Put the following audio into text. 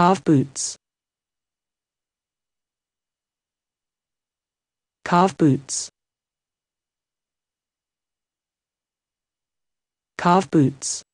Carve boots. Carve boots. Carve boots.